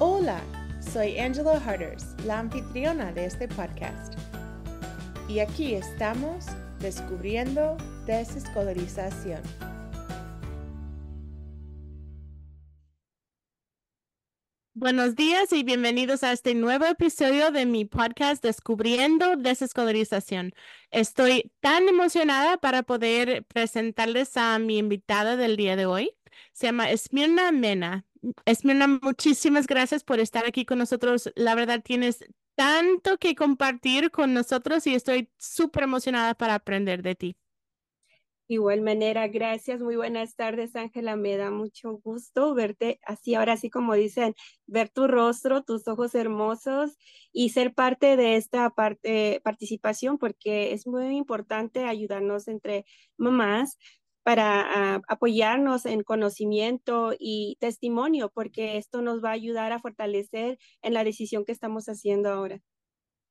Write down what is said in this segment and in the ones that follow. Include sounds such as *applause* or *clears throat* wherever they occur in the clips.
Hola, soy Angela Harders, la anfitriona de este podcast. Y aquí estamos descubriendo desescolarización. Buenos días y bienvenidos a este nuevo episodio de mi podcast Descubriendo Desescolarización. Estoy tan emocionada para poder presentarles a mi invitada del día de hoy. Se llama Esmirna Mena. Esmena muchísimas gracias por estar aquí con nosotros. La verdad, tienes tanto que compartir con nosotros y estoy súper emocionada para aprender de ti. Igual manera, gracias. Muy buenas tardes, Ángela. Me da mucho gusto verte así, ahora sí como dicen, ver tu rostro, tus ojos hermosos y ser parte de esta parte, participación porque es muy importante ayudarnos entre mamás para ah, apoyarnos en conocimiento y testimonio, porque esto nos va a ayudar a fortalecer en la decisión que estamos haciendo ahora.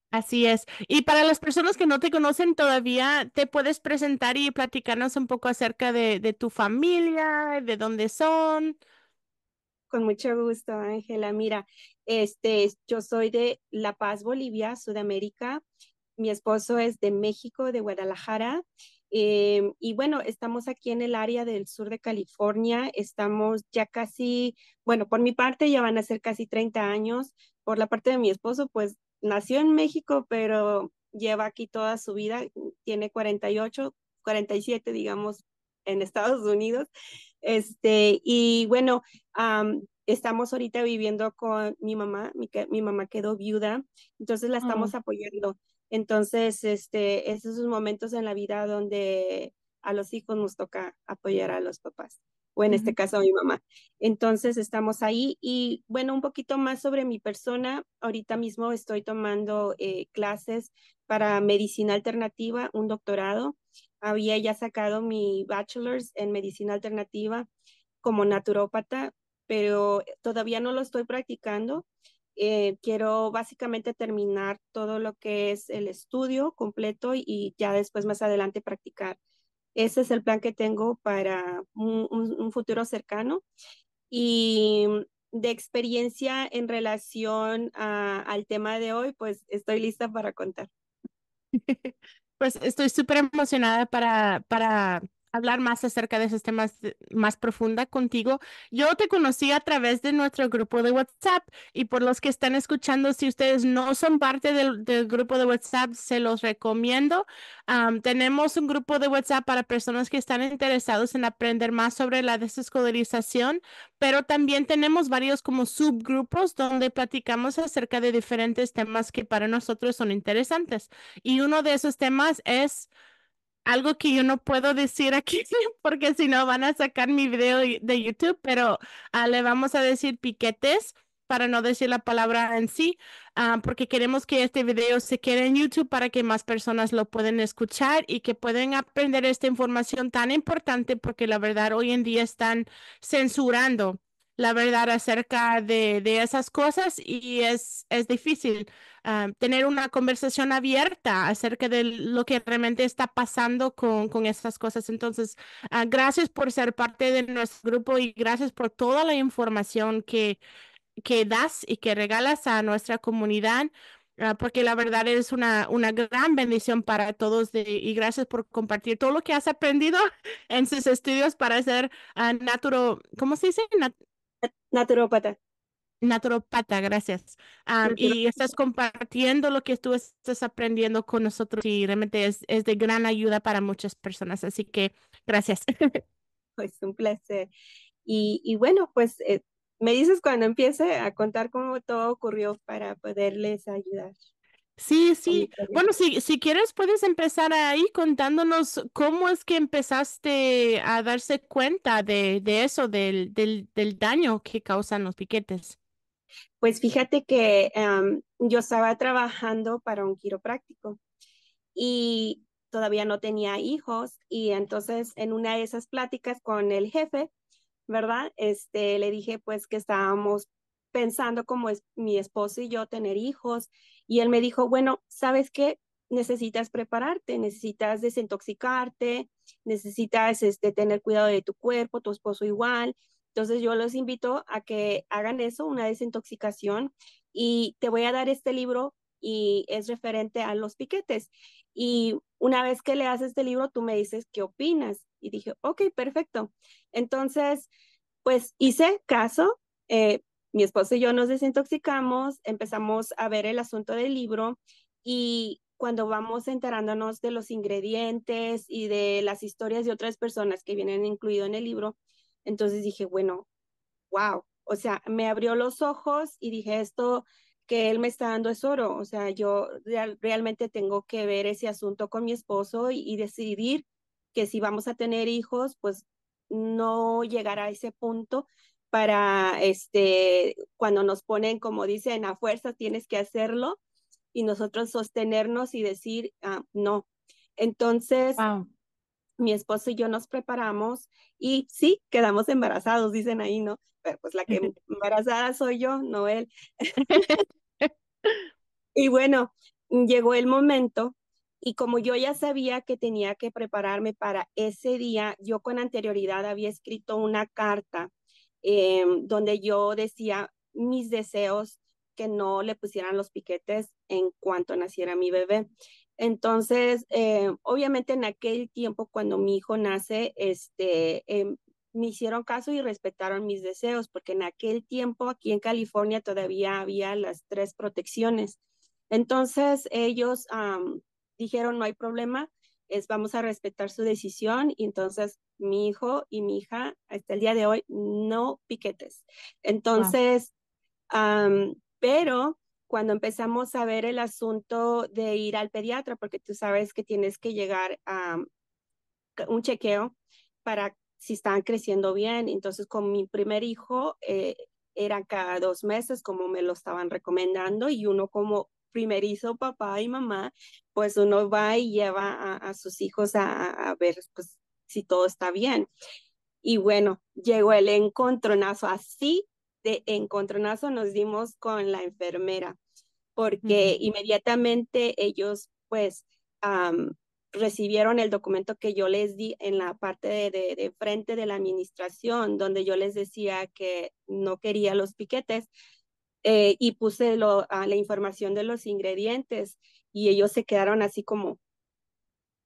Así es. Y para las personas que no te conocen todavía, ¿te puedes presentar y platicarnos un poco acerca de, de tu familia, de dónde son? Con mucho gusto, Ángela. Mira, este, yo soy de La Paz, Bolivia, Sudamérica. Mi esposo es de México, de Guadalajara. Em, y bueno, estamos aquí en el área del sur de California, estamos ya casi, bueno, por mi parte ya van a ser casi 30 años, por la parte de mi esposo, pues nació en México, pero lleva aquí toda su vida, tiene 48, 47, digamos, en Estados Unidos. Este, y bueno, estamos ahorita viviendo con mi mamá, mi, mamá quedó viuda, entonces la estamos apoyando. Entonces, este, esos son momentos en la vida donde a los hijos nos toca apoyar a los papás, o en este caso a mi mamá. Entonces, estamos ahí y bueno, un poquito más sobre mi persona. Ahorita mismo estoy tomando eh, clases para medicina alternativa, un doctorado. Había ya sacado mi bachelor's en medicina alternativa como naturópata pero todavía no lo estoy practicando. Eh, quiero básicamente terminar todo lo que es el estudio completo y, ya después más adelante practicar. Ese es el plan que tengo para un, futuro cercano. Y de experiencia en relación al tema de hoy, pues estoy lista para contar. *laughs* Pues estoy súper emocionada para, para hablar más acerca de esos temas eh, más profunda contigo. Yo te conocí a través de nuestro grupo de WhatsApp y por los que están escuchando, si ustedes no son parte del, grupo de WhatsApp, se los recomiendo. tenemos un grupo de WhatsApp para personas que están interesados en aprender más sobre la desescolarización, pero también tenemos varios como subgrupos donde platicamos acerca de diferentes temas que para nosotros son interesantes. Y uno de esos temas es algo que yo no puedo decir aquí *laughs* porque si no van a sacar mi video de YouTube, pero ah, le vamos a decir piquetes para no decir la palabra en sí, ah, porque queremos que este video se quede en YouTube para que más personas lo puedan escuchar y que pueden aprender esta información tan importante porque la verdad hoy en día están censurando la verdad acerca de, de esas cosas y es, es difícil tener una conversación abierta acerca de lo que realmente está pasando con, con estas cosas. Entonces, ah, gracias por ser parte de nuestro grupo y gracias por toda la información que, que das y que regalas a nuestra comunidad ah, porque la verdad es una, una gran bendición para todos de, y gracias por compartir todo lo que has aprendido *laughs* en sus estudios para ser ah, naturo, ¿cómo se dice? naturopata, gracias. y estás compartiendo lo que tú estás aprendiendo con nosotros y realmente es, es de gran ayuda para muchas personas. Así que gracias. *laughs* Pues un placer. Y, y bueno, pues eh, me dices cuando empiece a contar cómo todo ocurrió para poderles ayudar. Sí, sí. Bueno, si, si quieres, puedes empezar ahí contándonos cómo es que empezaste a darse cuenta de, de eso, del, del, del, daño que causan los piquetes. Pues fíjate que em, yo estaba trabajando para un quiropráctico y todavía no tenía hijos y entonces en una de esas pláticas con el jefe, ¿verdad? Este, le dije pues que estábamos pensando como es mi esposo y yo tener hijos y él me dijo, bueno, ¿sabes qué? Necesitas prepararte, necesitas desintoxicarte, necesitas este, tener cuidado de tu cuerpo, tu esposo igual. Entonces yo los invito a que hagan eso, una desintoxicación, y te voy a dar este libro y es referente a los piquetes. Y una vez que leas este libro, tú me dices qué opinas. Y dije, ok, perfecto. Entonces, pues hice caso, eh, mi esposo y yo nos desintoxicamos, empezamos a ver el asunto del libro y cuando vamos enterándonos de los ingredientes y de las historias de otras personas que vienen incluido en el libro, entonces dije, bueno, wow, o sea, me abrió los ojos y dije, esto que él me está dando es oro, o sea, yo realmente tengo que ver ese asunto con mi esposo y, decidir que si vamos a tener hijos, pues no llegar a ese punto para este cuando nos ponen como dicen a fuerza tienes que hacerlo y nosotros sostenernos y decir ah, no entonces mi esposo y yo nos preparamos y sí, quedamos embarazados, dicen ahí, ¿no? Pero pues la que embarazada soy yo, no él. *laughs* y bueno, llegó el momento y como yo ya sabía que tenía que prepararme para ese día, yo con anterioridad había escrito una carta eh, donde yo decía mis deseos que no le pusieran los piquetes en cuanto naciera mi bebé. Entonces, eh, obviamente en aquel tiempo cuando mi hijo nace, este, em, me hicieron caso y respetaron mis deseos, porque en aquel tiempo aquí en California todavía había las tres protecciones. Entonces ellos dijeron, no hay problema, es, vamos a respetar su decisión. Y entonces mi hijo y mi hija, hasta el día de hoy, no piquetes. Entonces, pero cuando empezamos a ver el asunto de ir al pediatra, porque tú sabes que tienes que llegar a un chequeo para si están creciendo bien. Entonces, con mi primer hijo eh, era cada dos meses como me lo estaban recomendando y uno como primerizo papá y mamá, pues uno va y lleva a, sus hijos a, a ver pues, si todo está bien. Y bueno, llegó el encontronazo así este encontronazo nos dimos con la enfermera, porque inmediatamente ellos pues recibieron el documento que yo les di en la parte de, frente de la administración, donde yo les decía que no quería los piquetes eh, y puse la información de los ingredientes y ellos se quedaron así como,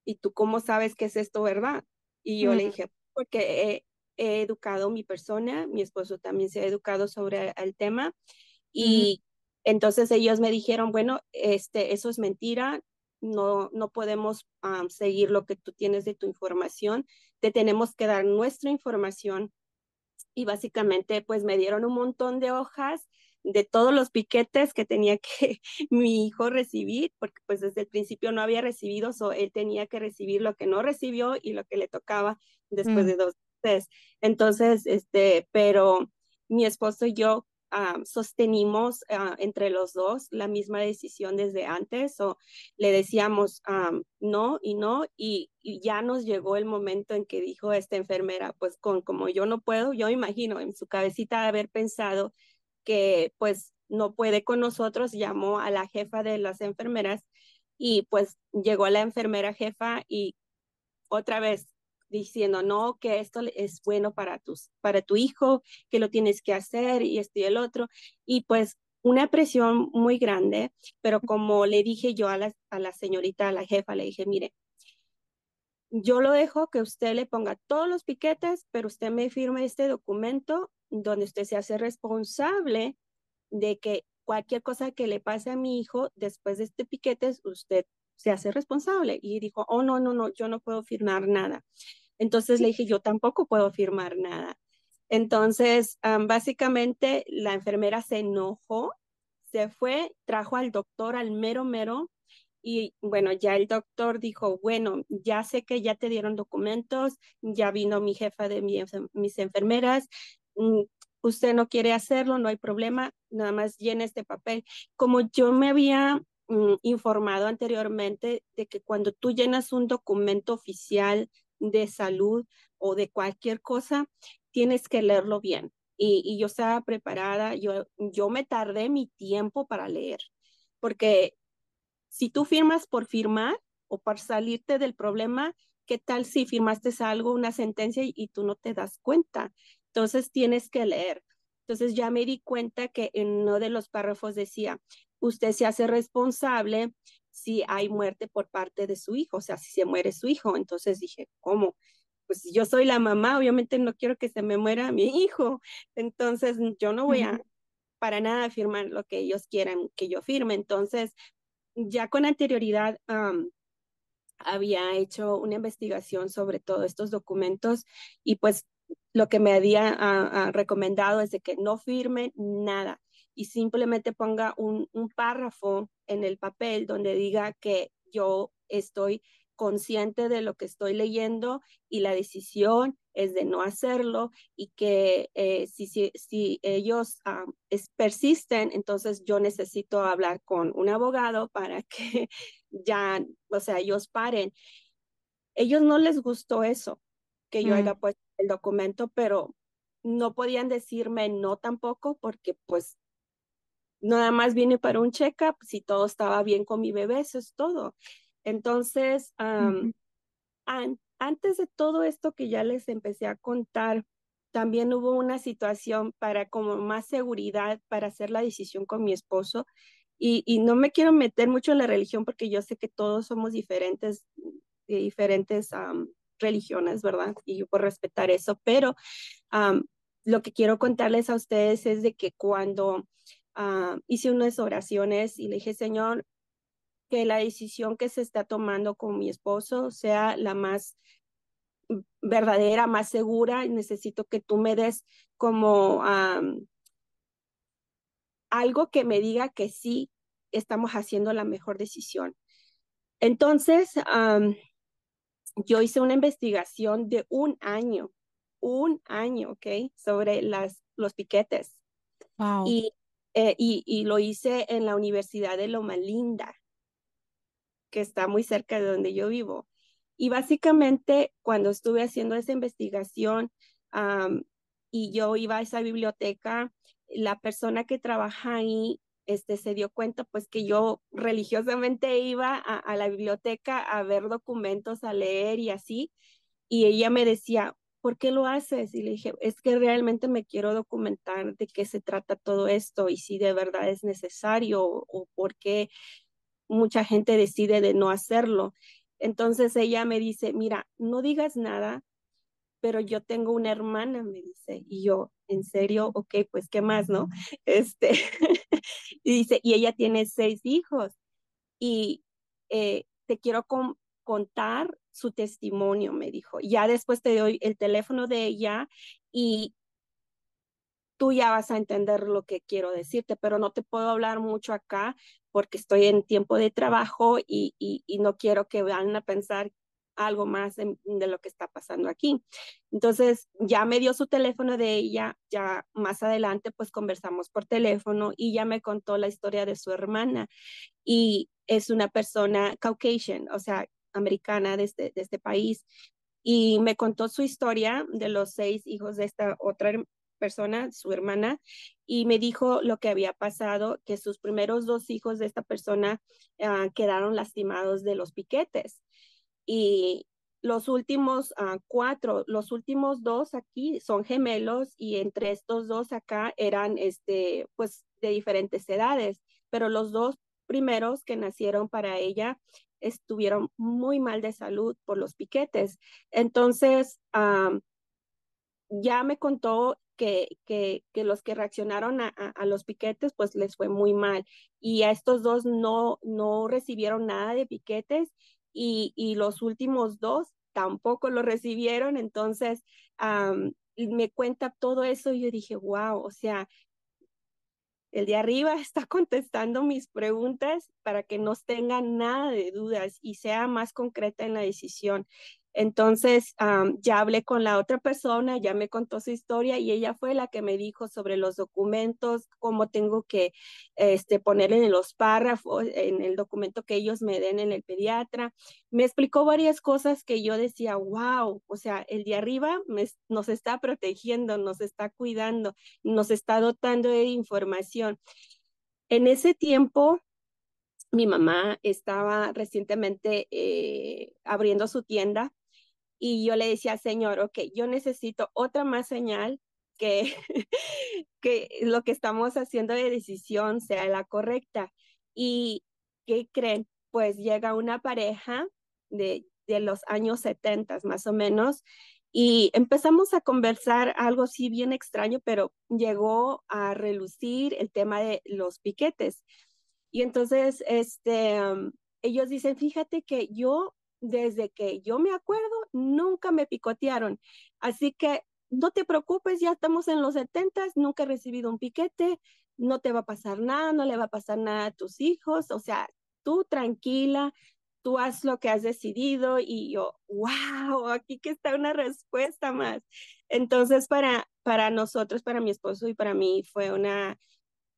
¿y tú cómo sabes que es esto, verdad? Y yo le dije, porque eh, he educado mi persona, mi esposo también se ha educado sobre el tema y entonces ellos me dijeron, bueno, este, eso es mentira, no, no podemos seguir lo que tú tienes de tu información, te tenemos que dar nuestra información y básicamente pues me dieron un montón de hojas de todos los piquetes que tenía que *laughs* mi hijo recibir, porque pues desde el principio no había recibido, o él tenía que recibir lo que no recibió y lo que le tocaba después mm. de dos entonces, este, pero mi esposo y yo ah, sostenimos ah, entre los dos la misma decisión desde antes, o le decíamos ah, no y no, y, ya nos llegó el momento en que dijo esta enfermera, pues con como yo no puedo, yo imagino en su cabecita haber pensado que pues no puede con nosotros, llamó a la jefa de las enfermeras y pues llegó la enfermera jefa y otra vez diciendo, no, que esto es bueno para, tus, para tu hijo, que lo tienes que hacer y esto y el otro. Y pues una presión muy grande, pero como le dije yo a la, a la señorita, a la jefa, le dije, mire, yo lo dejo que usted le ponga todos los piquetes, pero usted me firme este documento donde usted se hace responsable de que cualquier cosa que le pase a mi hijo después de este piquete, usted se hace responsable. Y dijo, oh, no, no, no, yo no puedo firmar nada. Entonces le dije, yo tampoco puedo firmar nada. Entonces, básicamente la enfermera se enojó, se fue, trajo al doctor, al mero mero, y bueno, ya el doctor dijo, bueno, ya sé que ya te dieron documentos, ya vino mi jefa de mis enfermeras, mm, usted no quiere hacerlo, no hay problema, nada más llena este papel. Como yo me había mm, informado anteriormente de que cuando tú llenas un documento oficial de salud o de cualquier cosa, tienes que leerlo bien. Y, yo estaba preparada, yo, yo me tardé mi tiempo para leer, porque si tú firmas por firmar o para salirte del problema, ¿qué tal si firmaste algo, una sentencia y tú no te das cuenta? Entonces tienes que leer. Entonces ya me di cuenta que en uno de los párrafos decía, usted se hace responsable si hay muerte por parte de su hijo, o sea, si se muere su hijo. Entonces dije, ¿cómo? Pues yo soy la mamá, obviamente no quiero que se me muera mi hijo, entonces yo no voy a para nada firmar lo que ellos quieran que yo firme. Entonces, ya con anterioridad había hecho una investigación sobre todos estos documentos y pues lo que me había ah, ah, recomendado es de que no firme nada y simplemente ponga un, párrafo en el papel donde diga que yo estoy consciente de lo que estoy leyendo y la decisión es de no hacerlo y que eh, si, si, ellos ah, persisten, entonces yo necesito hablar con un abogado para *laughs* que ya, o sea, ellos paren. Ellos no les gustó eso, que yo haga mm. haya puesto el documento, pero no podían decirme no tampoco porque pues nada más vine para un check-up, si todo estaba bien con mi bebé, eso es todo. Entonces, antes de todo esto que ya les empecé a contar, también hubo una situación para como más seguridad para hacer la decisión con mi esposo. Y, no me quiero meter mucho en la religión porque yo sé que todos somos diferentes, diferentes religiones, ¿verdad? Y yo por respetar eso, pero lo que quiero contarles a ustedes es de que cuando Ah, hice unas oraciones y le dije, Señor, que la decisión que se está tomando con mi esposo sea la más verdadera, más segura. Necesito que tú me des como ah, algo que me diga que sí estamos haciendo la mejor decisión. Entonces, ah, yo hice una investigación de un año, un año, ¿ok? Sobre las, los piquetes. Wow. Y eh, y, lo hice en la Universidad de Loma Linda, que está muy cerca de donde yo vivo. Y básicamente cuando estuve haciendo esa investigación y yo iba a esa biblioteca, la persona que trabaja ahí este, se dio cuenta pues que yo religiosamente iba a la biblioteca a ver documentos, a leer y así. Y ella me decía, ¿por qué lo haces? Y le dije, es que realmente me quiero documentar de qué se trata todo esto y si de verdad es necesario o, por qué mucha gente decide de no hacerlo. Entonces ella me dice, mira, no digas nada, pero yo tengo una hermana, me dice, y yo, ¿en serio? Ok, pues qué más, ¿no? *laughs* Este, y dice, y ella tiene seis hijos, y eh, te quiero, contar su testimonio, me dijo. Ya después te doy el teléfono de ella y tú ya vas a entender lo que quiero decirte, pero no te puedo hablar mucho acá porque estoy en tiempo de trabajo y, no quiero que vayan a pensar algo más de, de, lo que está pasando aquí. Entonces, ya me dio su teléfono de ella, ya más adelante pues conversamos por teléfono y ya me contó la historia de su hermana y es una persona Caucasian, o sea, americana este, de este, país y me contó su historia de los seis hijos de esta otra persona, su hermana, y me dijo lo que había pasado, que sus primeros dos hijos de esta persona ah, quedaron lastimados de los piquetes. Y los últimos ah, cuatro, los últimos dos aquí son gemelos y entre estos dos acá eran, este, pues, de diferentes edades, pero los dos primeros que nacieron para ella estuvieron muy mal de salud por los piquetes. Entonces, ya me contó que, que, los que reaccionaron a, los piquetes, pues les fue muy mal. Y a estos dos no, no recibieron nada de piquetes y, los últimos dos tampoco lo recibieron. Entonces, me cuenta todo eso y yo dije, wow, o sea, el de arriba *laughs* está contestando mis preguntas para que no tengan nada de dudas y sea más concreta en la decisión. Entonces, ya hablé con la otra persona, ya me contó su historia y ella fue la que me dijo sobre los documentos, cómo tengo que este, poner en los párrafos, en el documento que ellos me den en el pediatra. Me explicó varias cosas que yo decía, wow, o sea, el de arriba nos está protegiendo, nos está cuidando, nos está dotando de información. En ese tiempo, mi mamá estaba recientemente eh, abriendo su tienda y yo le decía, Señor, ok, yo necesito otra más señal que, *laughs* que lo que estamos haciendo de decisión sea la correcta. ¿Y qué creen? Pues llega una pareja de, los años 70 más o menos y empezamos a conversar algo así bien extraño, pero llegó a relucir el tema de los piquetes. Y entonces, este, em, ellos dicen, fíjate que yo desde que yo me acuerdo, nunca me picotearon. Así que no te preocupes, ya estamos en los 70, nunca he recibido un piquete, no te va a pasar nada, no le va a pasar nada a tus hijos, o sea, tú tranquila, tú haz lo que has decidido y yo, wow, aquí que está una respuesta más. Entonces, para, para nosotros, para mi esposo y para mí fue una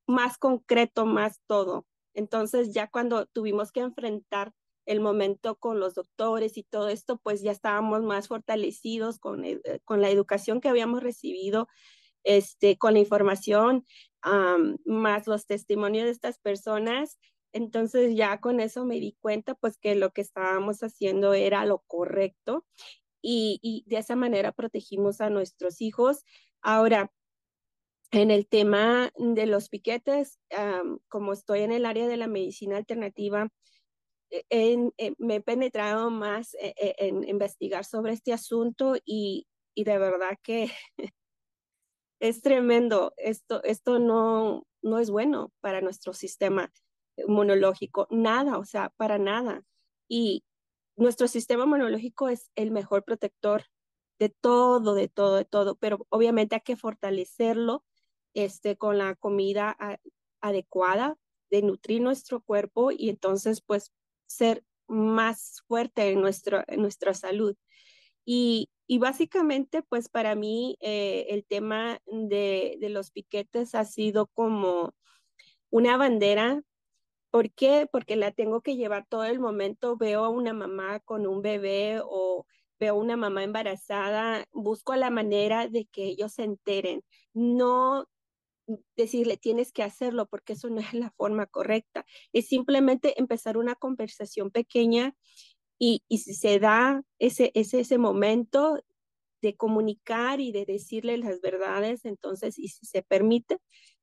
más concreto, más todo. Entonces, ya cuando tuvimos que enfrentar el momento con los doctores y todo esto, pues ya estábamos más fortalecidos con, eh, eh, la educación que habíamos recibido, este, con la información, más los testimonios de estas personas. Entonces ya con eso me di cuenta pues que lo que estábamos haciendo era lo correcto y, de esa manera protegimos a nuestros hijos. Ahora, en el tema de los piquetes, como estoy en el área de la medicina alternativa, eh, en, eh, me he penetrado más eh, en, investigar sobre este asunto y, de verdad que *laughs* es tremendo. Esto, esto no, no es bueno para nuestro sistema monológico, nada, o sea, para nada. Y nuestro sistema monológico es el mejor protector de todo, de todo, de todo, pero obviamente hay que fortalecerlo este, con la comida adecuada, de nutrir nuestro cuerpo y entonces pues ser más fuerte en, nuestro, en nuestra salud. Y, y básicamente, pues para mí eh, el tema de, de, los piquetes ha sido como una bandera. ¿Por qué? Porque la tengo que llevar todo el momento. Veo a una mamá con un bebé o veo a una mamá embarazada. Busco la manera de que ellos se enteren. No decirle tienes que hacerlo porque eso no es la forma correcta. Es simplemente empezar una conversación pequeña y, si se da ese, ese, ese momento de comunicar y de decirle las verdades, entonces, y si se permite,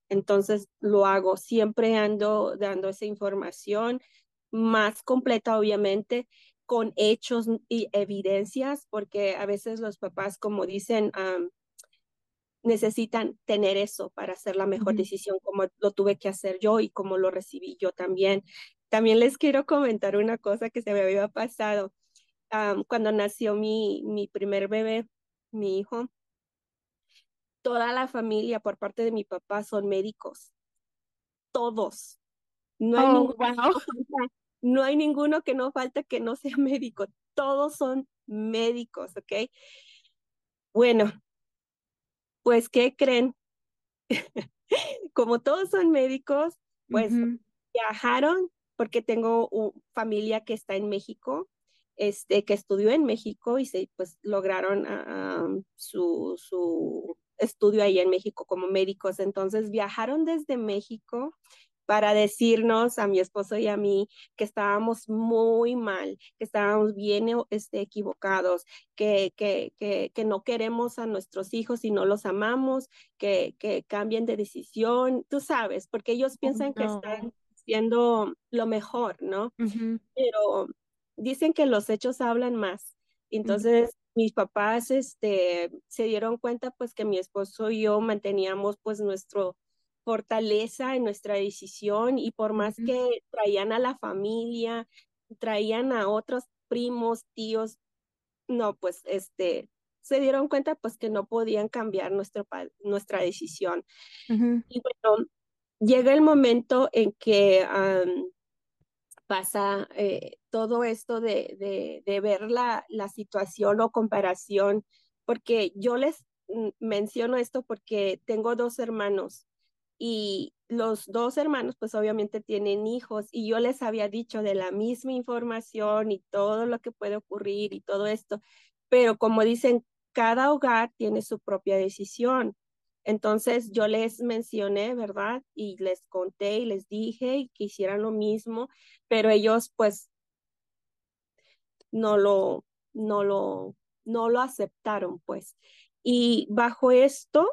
entonces lo hago. Siempre ando dando esa información más completa, obviamente, con hechos y evidencias, porque a veces los papás, como dicen, necesitan tener eso para hacer la mejor decisión, como lo tuve que hacer yo y como lo recibí yo también. También les quiero comentar una cosa que se me había pasado. cuando nació mi, mi primer bebé, mi hijo, toda la familia por parte de mi papá son médicos. Todos. No hay, oh, no hay ninguno que no falta que no sea *laughs* médico. Todos son médicos, ¿ok? Bueno, pues, ¿qué creen? *laughs* Como todos son médicos, pues viajaron porque tengo familia que está en México, este, que estudió en México y se, pues lograron um, su, su estudio ahí en México como médicos. Entonces viajaron desde México para decirnos a mi esposo y a mí que estábamos muy mal, que estábamos bien eh, este, equivocados, que, que, no queremos a nuestros hijos y no los amamos, que, cambien de decisión, tú sabes, porque ellos oh, piensan que están haciendo lo mejor, ¿no? Pero dicen que los hechos hablan más. Entonces, mis papás este, se dieron cuenta pues que mi esposo y yo manteníamos pues nuestro fortaleza en nuestra decisión y por más que traían a la familia, traían a otros primos, tíos, no, pues este, se dieron cuenta pues que no podían cambiar nuestra decisión. Y bueno, llega el momento en que pasa eh, todo esto de, ver la, la, situación o comparación, porque yo les mm, menciono esto porque tengo dos hermanos y los dos hermanos pues obviamente tienen hijos y yo les había dicho de la misma información y todo lo que puede ocurrir y todo esto, pero como dicen, cada hogar tiene su propia decisión. Entonces yo les mencioné, ¿verdad? Y les conté y les dije que hicieran lo mismo, pero ellos pues no lo, no lo, no lo aceptaron, pues. Y bajo esto,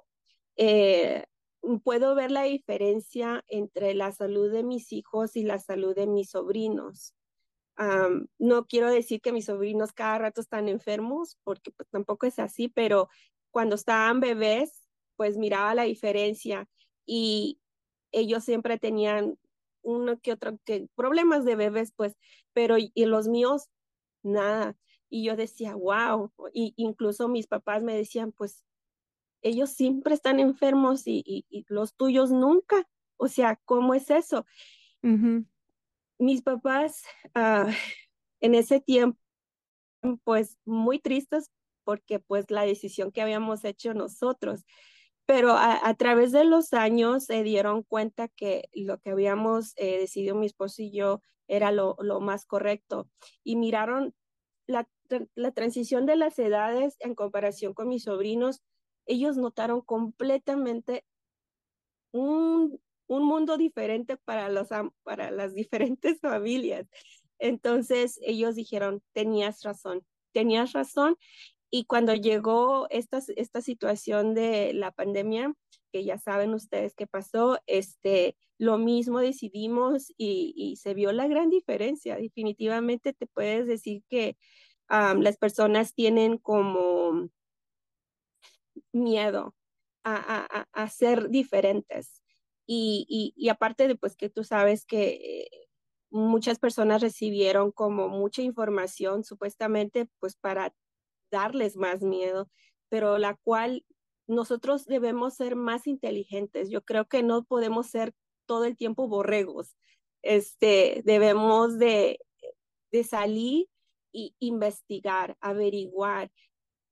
eh, Mm, puedo ver la diferencia entre la salud de mis hijos y la salud de mis sobrinos. no quiero decir que mis sobrinos cada rato están enfermos, porque pues, tampoco es así, pero cuando estaban bebés, pues miraba la diferencia y ellos siempre tenían uno que otro que problemas de bebés, pues, pero y los míos, nada. Y yo decía, wow, y incluso mis papás me decían, pues, ellos siempre están enfermos y, los tuyos nunca. O sea, ¿cómo es eso? Mis papás ah, en ese tiempo, pues muy tristes porque pues la decisión que habíamos hecho nosotros. Pero a, través de los años se dieron cuenta que lo que habíamos eh, decidido mi esposo y yo era lo, lo más correcto y miraron la transición de las edades en comparación con mis sobrinos ellos notaron completamente un, mundo diferente para, los, para las *laughs* diferentes familias. Entonces ellos dijeron, tenías razón, tenías razón. Y cuando llegó esta, esta situación de la pandemia, que ya saben ustedes qué pasó, este, lo mismo decidimos y, se vio la gran diferencia. Definitivamente te puedes decir que las personas tienen como miedo a, a, ser diferentes. Y, y, aparte de pues que tú sabes que eh, muchas personas recibieron como mucha información supuestamente pues para darles más miedo, pero la cual nosotros debemos ser más inteligentes. Yo creo que no podemos ser todo el tiempo borregos. Este, debemos de, de salir y investigar, averiguar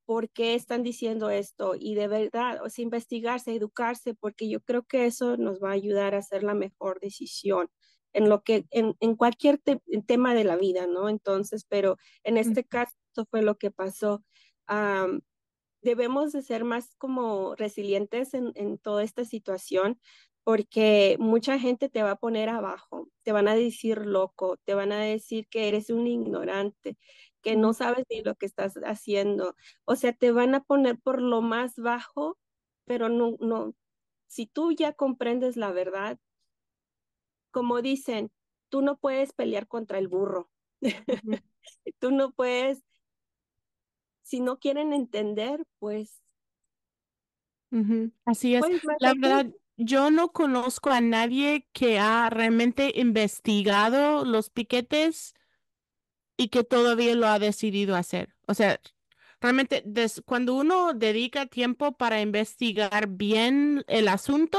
por qué están diciendo esto y de verdad, o investigarse, educarse, porque yo creo que eso nos va a ayudar a hacer la mejor decisión en lo que, en, cualquier tema de la vida, ¿no? Entonces, pero en este caso fue lo que pasó. debemos de ser más como resilientes en toda esta situación porque mucha gente te va a poner abajo, te van a decir loco, te van a decir que eres un ignorante que no sabes ni lo que estás haciendo. O sea, te van a poner por lo más bajo, pero no, no. Si tú ya comprendes la verdad, como dicen, tú no puedes pelear contra el burro. *laughs* tú no puedes, si no quieren entender, pues... Así es. Pues, la verdad, yo no conozco a nadie que ha realmente investigado los piquetes y que todavía lo ha decidido hacer. O sea, realmente cuando uno dedica tiempo para investigar bien el asunto,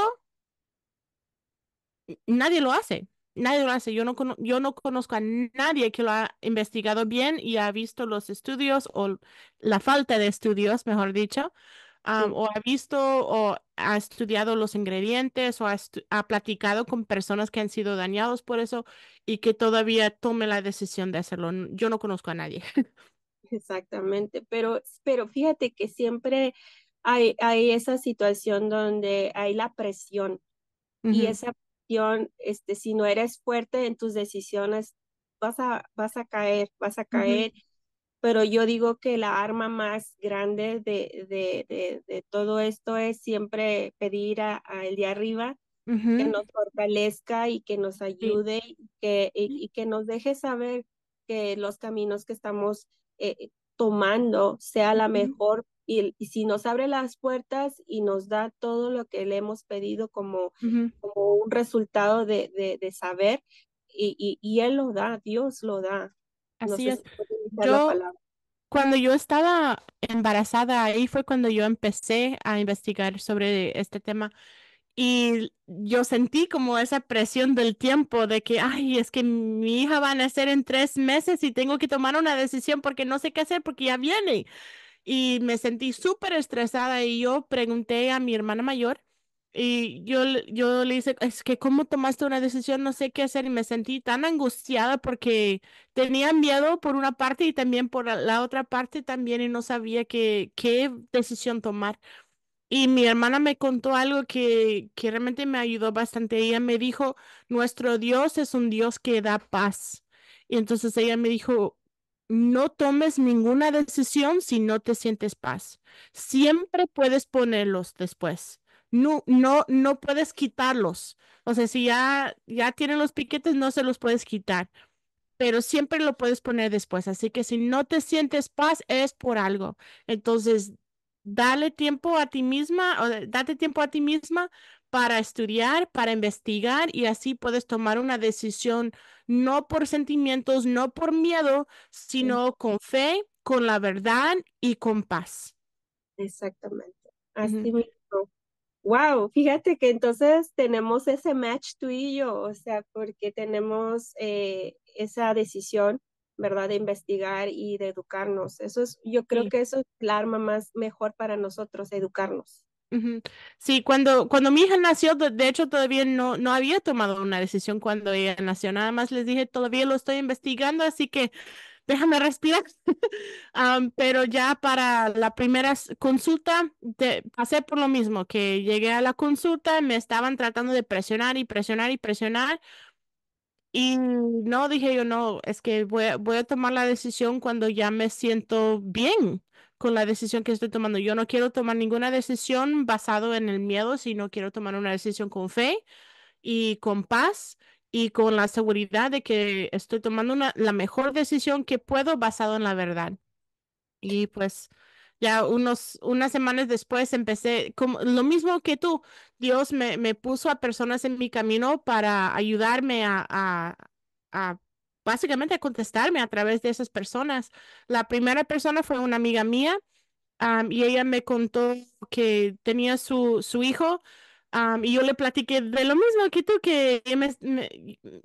nadie lo hace. Nadie lo hace. Yo no, yo no conozco a nadie que lo ha investigado bien y ha visto los estudios o la falta de estudios, mejor dicho, o ha visto o ha estudiado los ingredientes o ha, platicado con personas que han sido dañados por eso y que todavía tome la decisión de hacerlo. Yo no conozco a nadie. *laughs* Exactamente, pero, pero fíjate que siempre hay, hay esa situación donde hay la presión y esa presión, este, si no eres fuerte en tus decisiones, vas a, vas a caer, vas a caer pero yo digo que la arma más grande de, todo esto es siempre pedir a el de arriba que nos fortalezca y que nos ayude y, que, y, que nos deje saber que los caminos que estamos eh, tomando sea la mejor y, si nos abre las puertas y nos da todo lo que le hemos pedido como, como un resultado de, saber y, y Él lo da, Dios lo da. Así es. yo, cuando yo estaba embarazada, ahí fue cuando yo empecé a investigar sobre este tema y yo sentí como esa presión del tiempo de que, ay, es que mi hija va a nacer en tres meses y tengo que tomar una decisión porque no sé qué hacer porque ya viene. Y me sentí súper estresada y yo pregunté a mi hermana mayor y yo, yo le hice, es que cómo tomaste una decisión, no sé qué hacer y me sentí tan angustiada porque tenía miedo por una parte y también por la otra parte también y no sabía qué, qué decisión tomar. Y mi hermana me contó algo que, que realmente me ayudó bastante. Ella me dijo, nuestro Dios es un Dios que da paz. Y entonces ella me dijo, no tomes ninguna decisión si no te sientes paz. Siempre puedes ponerlos después no, no, no puedes quitarlos. O sea, si ya, ya tienen los piquetes, no se los puedes quitar, pero siempre lo puedes poner después. Así que si no te sientes paz, es por algo. Entonces, dale tiempo a ti misma, o date tiempo a ti misma para estudiar, para investigar y así puedes tomar una decisión no por sentimientos, no por miedo, sino con fe, con la verdad y con paz. Exactamente. Así Wow, fíjate que entonces tenemos ese match tú y yo, o sea, porque tenemos eh, esa decisión, ¿verdad?, de investigar y de educarnos. Eso es, yo creo que eso es la arma más mejor para nosotros, educarnos. Sí, cuando, cuando mi hija nació, de hecho todavía no, no había tomado una decisión cuando ella nació, nada más les dije, todavía lo estoy investigando, así que déjame respirar. *laughs* pero ya para la primera consulta, te, pasé por lo mismo, que llegué a la consulta, me estaban tratando de presionar y presionar y presionar. Y no, dije yo, no, es que voy, voy a tomar la decisión cuando ya me siento bien con la decisión que estoy tomando. Yo no quiero tomar ninguna decisión basado en el miedo, sino quiero tomar una decisión con fe y con paz y con la seguridad de que estoy tomando la mejor decisión que puedo basado en la verdad. Y pues ya unos, unas semanas después empecé, como, lo mismo que tú, Dios me, me puso a personas en mi camino para ayudarme a, a, básicamente a contestarme a través de esas personas. La primera persona fue una amiga mía y ella me contó que tenía su, su hijo y yo le platiqué de lo mismo que tú, que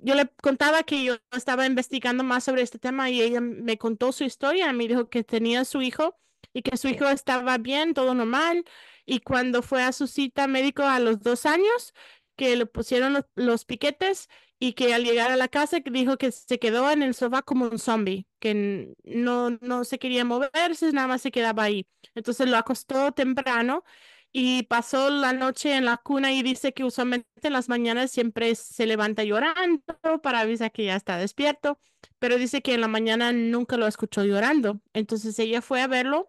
yo le contaba que yo estaba investigando más sobre este tema y ella me contó su historia, me dijo que tenía su hijo y que su hijo estaba bien, todo normal, y cuando fue a su cita médico a los dos años, que le pusieron los, piquetes y que al llegar a la casa dijo que se quedó en el sofá como un zombie, que no, no se quería moverse, nada más se quedaba ahí. Entonces lo acostó temprano y pasó la noche en la cuna y dice que usualmente en las mañanas siempre se levanta llorando para avisar que ya está despierto, pero dice que en la mañana nunca lo escuchó llorando. Entonces ella fue a verlo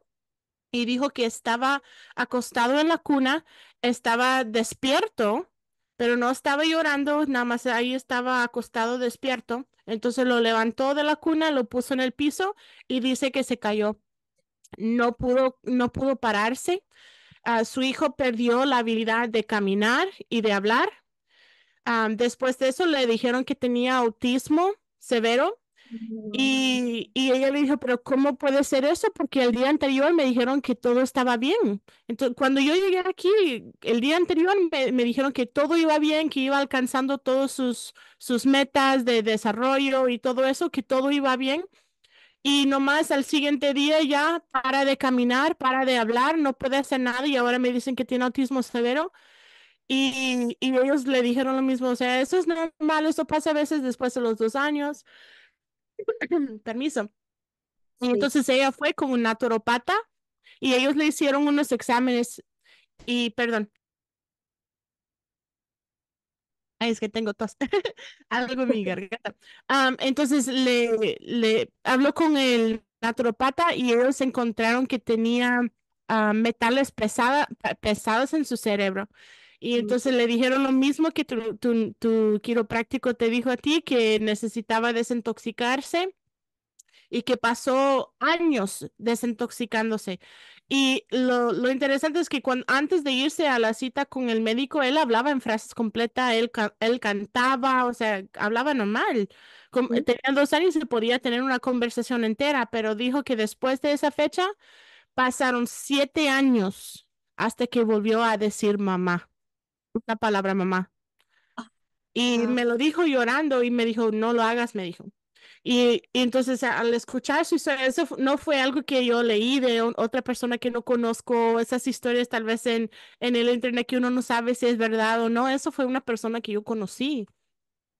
y dijo que estaba acostado en la cuna, estaba despierto, pero no estaba llorando, nada más ahí estaba acostado despierto. Entonces lo levantó de la cuna, lo puso en el piso y dice que se cayó. No pudo, no pudo pararse Ah, su hijo perdió la habilidad de caminar y de hablar. Ah, después de eso le dijeron que tenía autismo severo mm. y, ella le dijo, pero ¿cómo puede ser eso? Porque el día anterior me dijeron que todo estaba bien. Entonces, cuando yo llegué aquí, el día anterior me, dijeron que todo iba bien, que iba alcanzando todas sus, sus metas de desarrollo y todo eso, que todo iba bien y nomás al siguiente día ya para de caminar, para de hablar, no puede hacer nada y ahora me dicen que tiene autismo severo. Y, y ellos le dijeron lo mismo, o sea, eso es normal, eso pasa a veces después de los dos años. *clears throat* Permiso. Y entonces ella fue con una toropata y ellos le hicieron unos exámenes y, perdón, es que tengo tos. *laughs* Algo en mi *laughs* garganta. entonces le, le habló con el naturopata y ellos encontraron que tenía ah, metales pesados en su cerebro. Y mm. entonces le dijeron lo mismo que tu, tu, tu, quiropráctico te dijo a ti, que necesitaba desintoxicarse y que pasó años desintoxicándose. Y lo, lo interesante es que cuando, antes de irse a la cita con el médico, él hablaba en frases completas, él, él cantaba, o sea, hablaba normal. Tenía dos años y podía tener una conversación entera, pero dijo que después de esa fecha pasaron siete años hasta que volvió a decir mamá, la palabra mamá. Ah, y me lo dijo llorando y me dijo, no lo hagas, me dijo. Y, entonces al escuchar su eso no fue algo que yo leí de otra persona que no conozco, esas historias tal vez en, en el internet que uno no sabe si es verdad o no, eso fue una persona que yo conocí.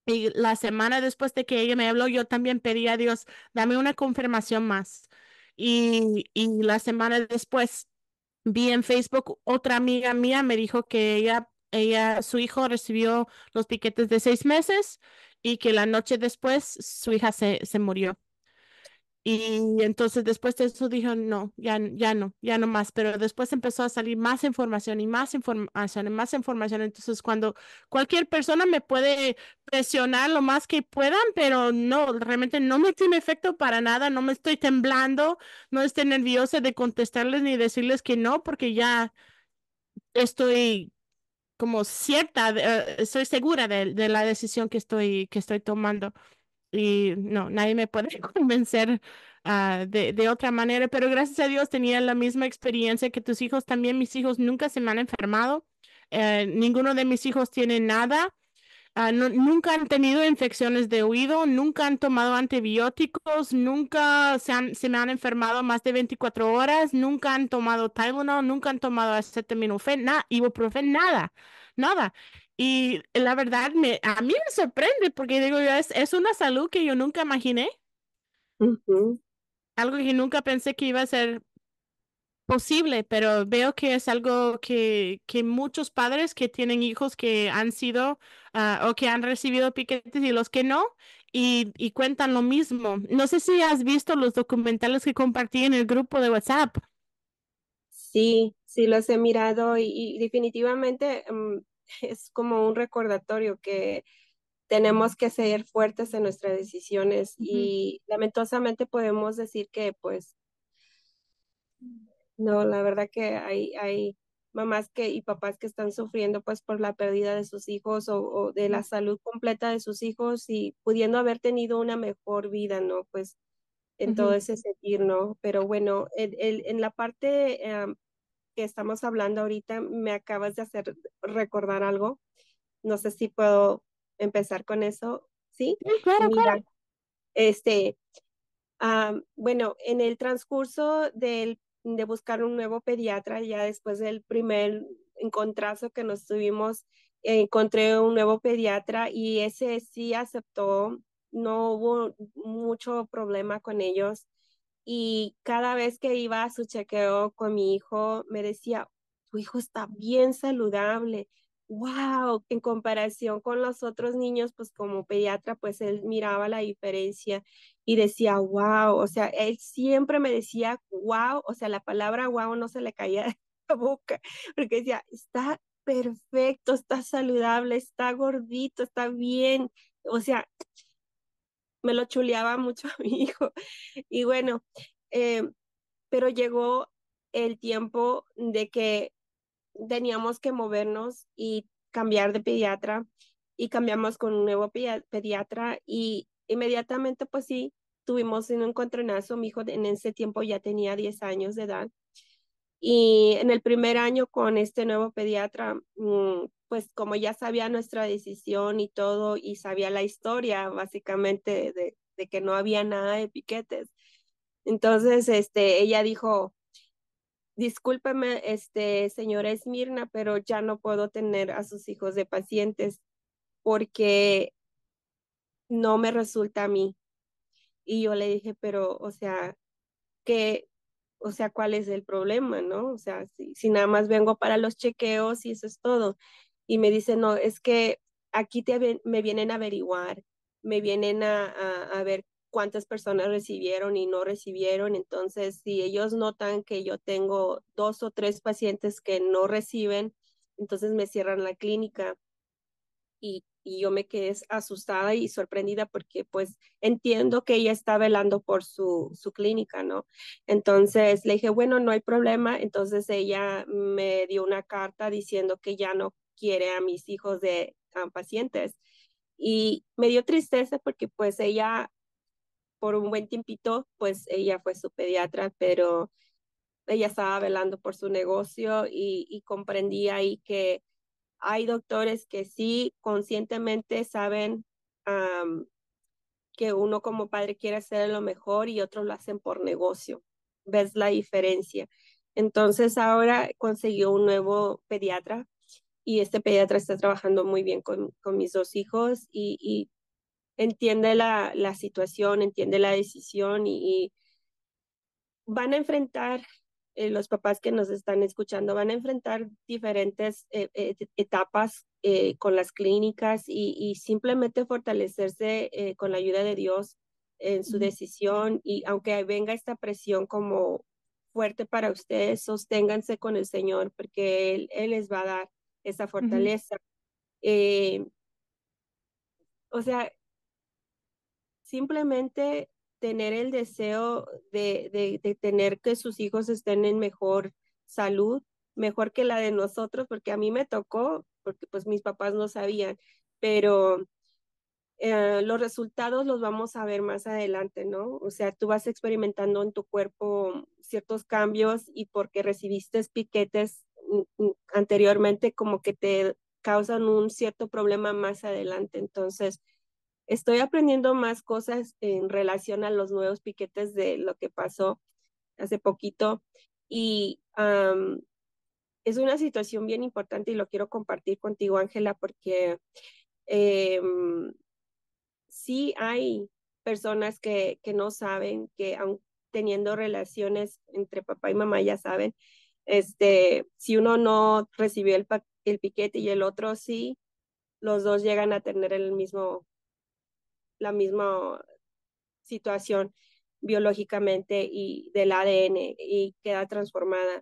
Y la semana después de que ella me habló, yo también pedí a Dios, dame una confirmación más. Y, la semana después vi en Facebook, otra amiga mía me dijo que ella, ella, su hijo recibió los piquetes de seis meses y que la noche después su hija se, se murió. Y entonces después de eso dijo, no, ya, ya no, ya no más. Pero después empezó a salir más información y más información y más información. Entonces cuando cualquier persona me puede presionar lo más que puedan, pero no, realmente no me tiene efecto para nada, no me estoy temblando, no estoy nerviosa de contestarles ni decirles que no, porque ya estoy como cierta, soy eh, estoy segura de, la decisión que estoy, que estoy tomando. Y no, nadie me puede *laughs* convencer ah, de, otra manera, pero gracias a Dios tenía la misma experiencia que tus hijos. También mis hijos nunca se me han enfermado. Eh, ninguno de mis hijos tiene nada. Ah, nunca han tenido infecciones de oído, nunca han tomado antibióticos, nunca se, han, se me han enfermado más de 24 horas, nunca han tomado Tylenol, nunca han tomado acetaminofén, nada, ibuprofen, nada, nada. Y la verdad, me, a mí me sorprende porque digo, es, una salud que yo nunca imaginé. Algo que nunca pensé que iba a ser posible, pero veo que es algo que, que muchos padres que tienen hijos que han sido ah, o que han recibido piquetes y los que no, y, cuentan lo mismo. No sé si has visto los documentales que compartí en el grupo de WhatsApp. Sí, sí los he mirado y, definitivamente mm, *laughs* es como un recordatorio que tenemos que ser fuertes en nuestras decisiones y lamentosamente podemos decir que pues no, la verdad que hay, hay mamás que, y papás que están sufriendo pues por la pérdida de sus hijos o, de la salud completa de sus hijos y pudiendo haber tenido una mejor vida, ¿no? Pues en todo ese sentir, ¿no? Pero bueno, en, la parte em, que estamos hablando ahorita, me acabas de hacer recordar algo. No sé si puedo empezar con eso, ¿sí? claro, claro. Este, bueno, en el transcurso del de buscar un nuevo pediatra, ya después del primer encontrazo que nos tuvimos, eh, encontré un nuevo pediatra y ese sí aceptó, no hubo mucho problema con ellos. Y cada vez que iba a su chequeo con mi hijo, me decía, tu hijo está bien saludable. Wow, en comparación con los otros niños, pues como pediatra, pues él miraba la diferencia y decía, wow, o sea, él siempre me decía, wow, o sea, la palabra wow no se le caía de *laughs* la boca, porque decía, está perfecto, está saludable, está gordito, está bien, o sea, me lo chuleaba mucho a *laughs* mi hijo. Y bueno, em, pero llegó el tiempo de que teníamos que movernos y cambiar de pediatra y cambiamos con un nuevo pediatra y inmediatamente, pues sí, tuvimos un encontronazo, mi hijo en ese tiempo ya tenía 10 años de edad. Y en el primer año con este nuevo pediatra, mm, pues como ya sabía nuestra decisión y todo, y sabía la historia básicamente de, que no había nada de piquetes. Entonces, este, ella dijo, discúlpeme, este, señora Esmirna, pero ya no puedo tener a sus hijos de pacientes porque no me resulta a mí. Y yo le dije, pero, o sea, que, o sea, ¿cuál es el problema, no? O sea, si, si nada más vengo para los chequeos y eso es todo. Y me dice, no, es que aquí te, me vienen a averiguar, me vienen a, a ver cuántas personas recibieron y no recibieron. Entonces, si ellos notan que yo tengo dos o tres pacientes que no reciben, entonces me cierran la clínica y, yo me quedé asustada y sorprendida porque pues entiendo que ella está velando por su, su clínica, ¿no? Entonces le dije, bueno, no hay problema. Entonces ella me dio una carta diciendo que ya no quiere a mis hijos de pacientes. Y me dio tristeza porque pues ella, por un buen tiempito, pues ella fue su pediatra, pero ella estaba velando por su negocio y, y comprendí ahí que hay doctores que sí conscientemente saben que uno como padre quiere hacer lo mejor y otros lo hacen por negocio. ¿Ves la diferencia? Entonces ahora consiguió un nuevo pediatra y este pediatra está trabajando muy bien con, mis dos hijos y, entiende la, la, situación, entiende la decisión y van a enfrentar eh, los papás que nos están escuchando van a enfrentar diferentes eh, eh, etapas con las clínicas y, simplemente fortalecerse con la ayuda de Dios en su decisión y aunque venga esta presión como fuerte para ustedes, sosténganse con el Señor porque Él, les va a dar esa fortaleza. o sea, simplemente tener el deseo de, tener que sus hijos estén en mejor salud, mejor que la de nosotros, porque a mí me tocó, porque pues mis papás no sabían, pero eh, los resultados los vamos a ver más adelante, ¿no? O sea, tú vas experimentando en tu cuerpo ciertos cambios y porque recibiste piquetes mm, mm, anteriormente como que te causan un cierto problema más adelante. Entonces, estoy aprendiendo más cosas en relación a los nuevos piquetes de lo que pasó hace poquito y es una situación bien importante y lo quiero compartir contigo, Ángela, porque em, sí hay personas que, que no saben, que teniendo relaciones entre papá y mamá ya saben, este, si uno no recibió el, el piquete y el otro sí, los dos llegan a tener el mismo la misma situación biológicamente y del ADN y queda transformada.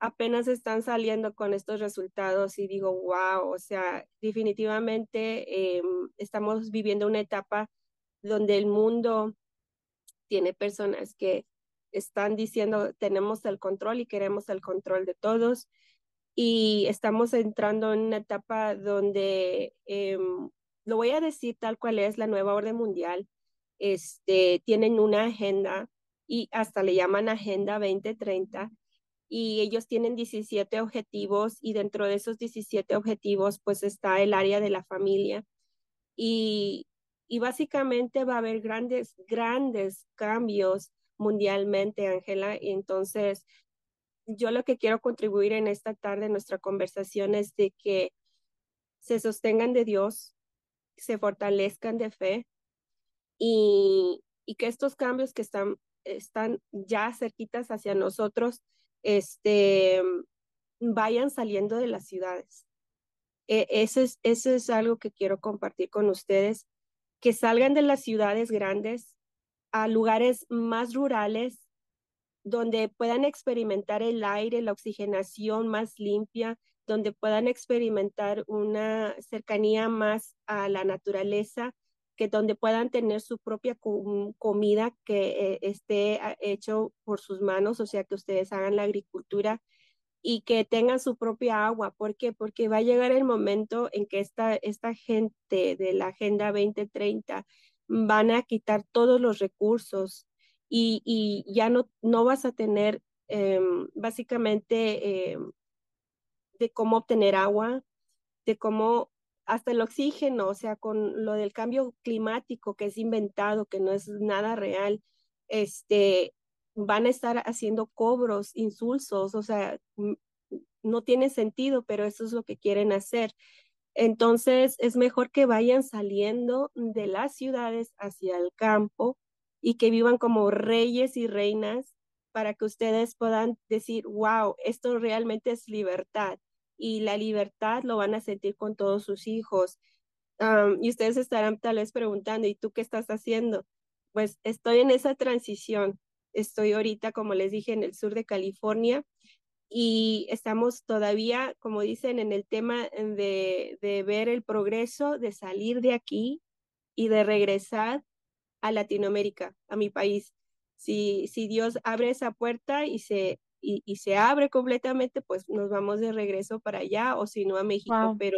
Apenas están saliendo con estos resultados y digo, wow, o sea, definitivamente em, estamos viviendo una etapa donde el mundo tiene personas que están diciendo tenemos el control y queremos el control de todos y estamos entrando en una etapa donde eh, lo voy a decir tal cual es la nueva orden mundial, este, tienen una agenda y hasta le llaman Agenda 2030 y ellos tienen 17 objetivos y dentro de esos 17 objetivos pues está el área de la familia y, y básicamente va a haber grandes, grandes cambios mundialmente, Ángela. Entonces, yo lo que quiero contribuir en esta tarde, en nuestra conversación, es de que se sostengan de Dios, se fortalezcan de fe y, que estos cambios que están, están ya cerquitas hacia nosotros este, vayan saliendo de las ciudades. E, es, eso es algo que quiero compartir con ustedes, que salgan de las ciudades grandes a lugares más rurales donde puedan experimentar el aire, la oxigenación más limpia, donde puedan experimentar una cercanía más a la naturaleza, que donde puedan tener su propia comida que eh, esté ah, hecho por sus manos, o sea, que ustedes hagan la agricultura y que tengan su propia agua. ¿Por qué? Porque va a llegar el momento en que esta, esta gente de la Agenda 2030 van a quitar todos los recursos y, ya no, no vas a tener em, básicamente em, de cómo obtener agua, de cómo hasta el oxígeno, o sea, con lo del cambio climático que es inventado, que no es nada real, este, van a estar haciendo cobros, insulsos, o sea, mm, no tiene sentido, pero eso es lo que quieren hacer. Entonces, es mejor que vayan saliendo de las ciudades hacia el campo y que vivan como reyes y reinas para que ustedes puedan decir, wow, esto realmente es libertad y la libertad lo van a sentir con todos sus hijos. y ustedes estarán tal vez preguntando, ¿y tú qué estás haciendo? Pues estoy en esa transición. Estoy ahorita, como les dije, en el sur de California y estamos todavía, como dicen, en el tema de, de ver el progreso, de salir de aquí y de regresar a Latinoamérica, a mi país. Si, Dios abre esa puerta y se, y, se abre completamente, pues nos vamos de regreso para allá o si no a México, pero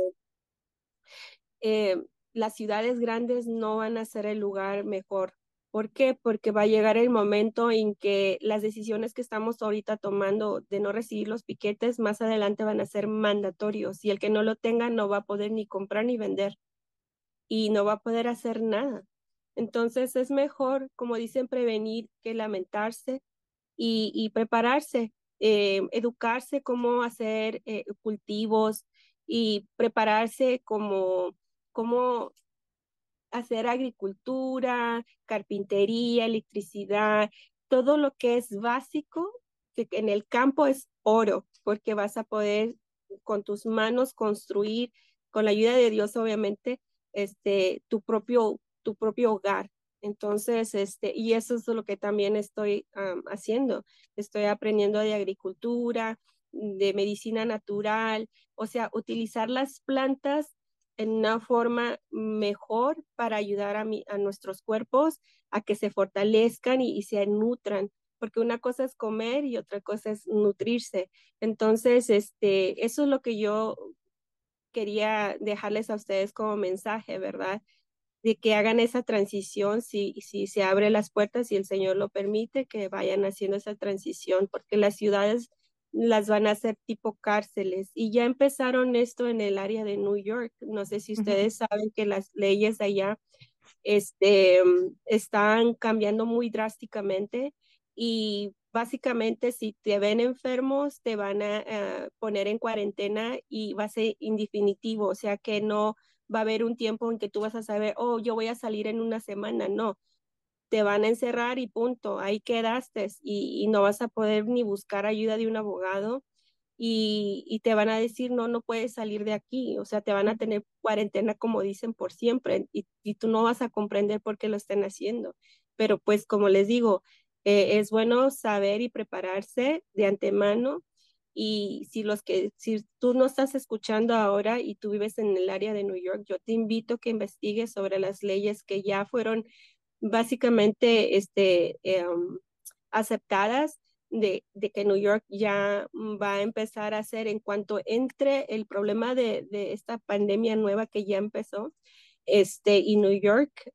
eh, las ciudades grandes no van a ser el lugar mejor. ¿Por qué? Porque va a llegar el momento en que las decisiones que estamos ahorita tomando de no recibir los piquetes más adelante van a ser mandatorios y el que no lo tenga no va a poder ni comprar ni vender y no va a poder hacer nada. Entonces es mejor, como dicen, prevenir que lamentarse y, prepararse, eh, educarse cómo hacer eh, cultivos y prepararse como, como hacer agricultura, carpintería, electricidad, todo lo que es básico, que en el campo es oro, porque vas a poder con tus manos construir, con la ayuda de Dios obviamente, este, tu propio tu propio hogar. Entonces, este, y eso es lo que también estoy haciendo. Estoy aprendiendo de agricultura, de medicina natural, o sea, utilizar las plantas en una forma mejor para ayudar a, nuestros cuerpos a que se fortalezcan y, y se nutran porque una cosa es comer y otra cosa es nutrirse. Entonces, este, eso es lo que yo quería dejarles a ustedes como mensaje, ¿verdad? de que hagan esa transición, si, si se abre las puertas y el Señor lo permite, que vayan haciendo esa transición, porque las ciudades las van a hacer tipo cárceles. Y ya empezaron esto en el área de New York. No sé si ustedes saben que las leyes de allá este, mm, están cambiando muy drásticamente y básicamente si te ven enfermos te van a poner en cuarentena y va a ser indefinitivo, o sea que no va a haber un tiempo en que tú vas a saber, oh, yo voy a salir en una semana, no. Te van a encerrar y punto, ahí quedaste y, no vas a poder ni buscar ayuda de un abogado y, te van a decir, no, no puedes salir de aquí, o sea, te van a tener cuarentena como dicen por siempre y, tú no vas a comprender por qué lo están haciendo. Pero pues como les digo, eh, es bueno saber y prepararse de antemano y si los que, si tú no estás escuchando ahora y tú vives en el área de New York, yo te invito a que investigues sobre las leyes que ya fueron básicamente este, em, aceptadas de, de, que New York ya mm, va a empezar a hacer en cuanto entre el problema de, de esta pandemia nueva que ya empezó, este, y New York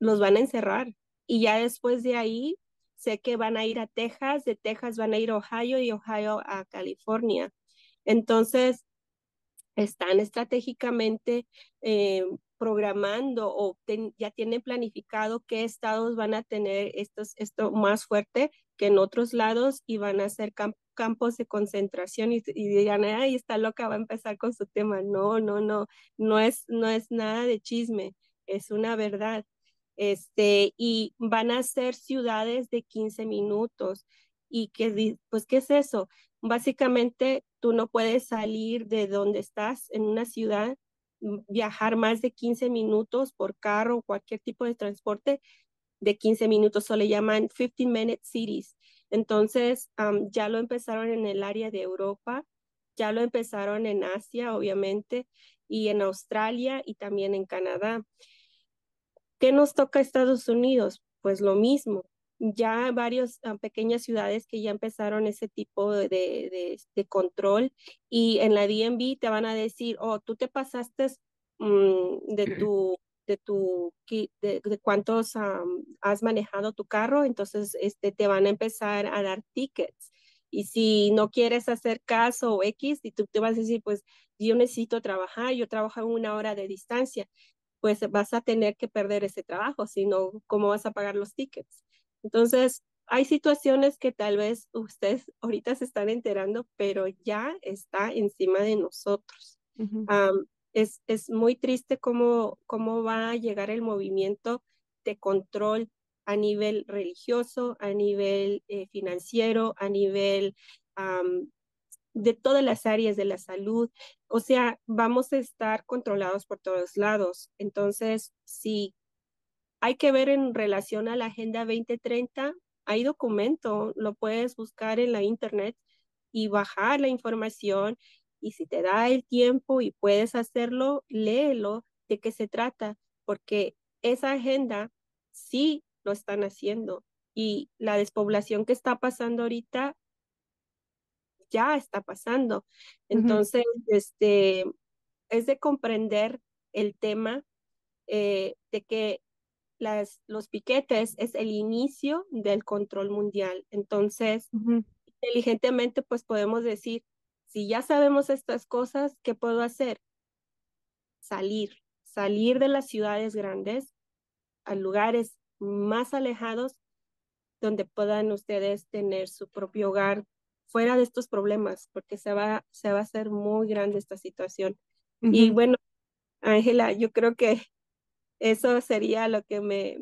los van a encerrar. Y ya después de ahí sé que van a ir a Texas, de Texas van a ir a Ohio y Ohio a California. Entonces, están estratégicamente eh, programando o ya tienen planificado qué estados van a tener estos, esto más fuerte que en otros lados y van a hacer campos de concentración y, dirán, ahí está loca, va a empezar con su tema. No, no, no, no es, no es nada de chisme, es una verdad este, y van a ser ciudades de 15 minutos. Y que, pues, ¿qué es eso? Básicamente, tú no puedes salir de donde estás en una ciudad, mm, viajar más de 15 minutos por carro o cualquier tipo de transporte de 15 minutos, o le llaman 15-minute cities. Entonces, ya lo empezaron en el área de Europa, ya lo empezaron en Asia, obviamente, y en Australia y también en Canadá. ¿Qué nos toca a Estados Unidos? Pues lo mismo. Ya varias ah, pequeñas ciudades que ya empezaron ese tipo de, de, control y en la DMV te van a decir, oh, tú te pasaste mm, de tu de tu de, cuántos ah, has manejado tu carro, entonces este te van a empezar a dar tickets. Y si no quieres hacer caso o X, y tú te vas a decir, pues yo necesito trabajar, yo trabajo en una hora de distancia pues vas a tener que perder ese trabajo, sino cómo vas a pagar los tickets. Entonces, hay situaciones que tal vez ustedes *laughs* ahorita se están enterando, pero ya está encima de nosotros. es, muy triste cómo, cómo va a llegar el movimiento de control a nivel religioso, a nivel eh, financiero, a nivel de todas las áreas de la salud. O sea, vamos a estar controlados por todos lados. Entonces, sí, hay que ver en relación a la Agenda 2030, hay documento, lo puedes buscar en la internet y bajar la información. Y si te da el tiempo y puedes hacerlo, léelo de qué se trata, porque esa agenda sí lo están haciendo. Y la despoblación que está pasando ahorita ya está pasando. Entonces, este, es de comprender el tema eh, de que las, los piquetes es el inicio del control mundial. Entonces, inteligentemente, pues podemos decir, si ya sabemos estas cosas, ¿qué puedo hacer? Salir, salir de las ciudades grandes a lugares más alejados donde puedan ustedes tener su propio hogar, fuera de estos problemas, porque se va, se va a hacer muy grande esta situación. Y bueno, Ángela, yo creo que eso sería lo que me,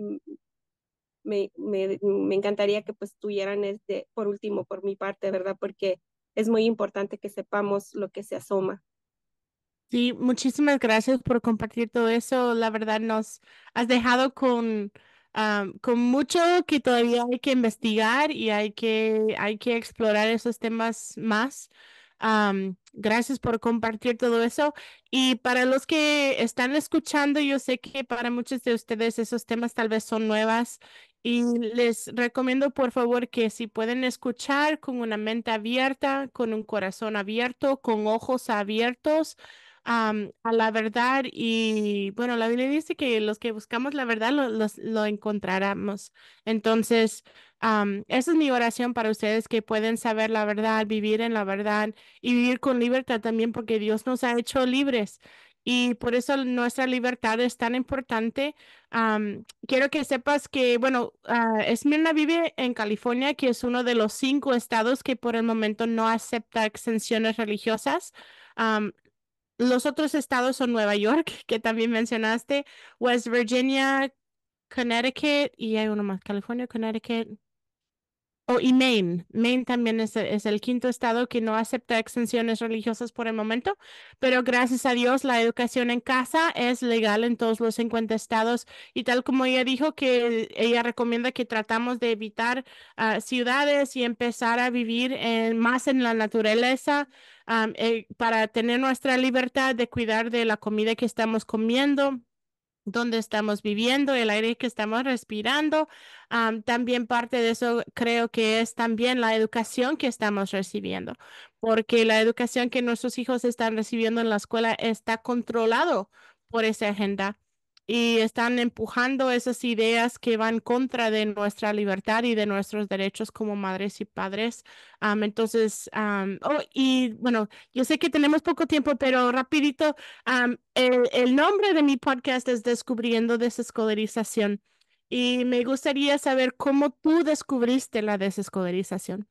me, me, me encantaría que pues tuvieran este, por último, por mi parte, ¿verdad? Porque es muy importante que sepamos lo que se asoma. Sí, muchísimas gracias por compartir todo eso. La verdad, nos has dejado con con mucho que todavía hay que investigar y hay que, hay que explorar esos temas más. gracias por compartir todo eso. Y para los que están escuchando, yo sé que para muchos de ustedes esos temas tal vez son nuevas y les recomiendo por favor que si pueden escuchar con una mente abierta, con un corazón abierto, con ojos abiertos, a la verdad y bueno, la Biblia dice que los que buscamos la verdad lo, lo, encontraremos. Entonces, esa es mi oración para ustedes que pueden saber la verdad, vivir en la verdad y vivir con libertad también porque Dios nos ha hecho libres y por eso nuestra libertad es tan importante. quiero que sepas que, bueno, ah, Esmirna vive en California, que es uno de los cinco estados que por el momento no acepta exenciones religiosas los otros estados son Nueva York, *laughs* que también mencionaste, West Virginia, Connecticut, y hay uno más, California, Connecticut, o oh, y Maine. Maine también es, es, el quinto estado que no acepta extensiones religiosas por el momento, pero gracias a Dios la educación en casa es legal en todos los 50 estados y tal como ella dijo que ella recomienda que tratamos de evitar ah, ciudades y empezar a vivir más en la naturaleza. Eh, para tener nuestra libertad de cuidar de la comida que estamos comiendo donde estamos viviendo, el aire que estamos respirando. también parte de eso creo que es también la educación que estamos recibiendo, porque la educación que nuestros hijos están recibiendo en la escuela está controlado por esa agenda y están empujando esas ideas que van contra de nuestra libertad y de nuestros derechos como madres y padres. entonces, um, oh, y bueno, yo sé que tenemos poco tiempo, pero rapidito, el, el, nombre de mi podcast es Descubriendo Desescolarización y me gustaría saber cómo tú descubriste la desescolarización.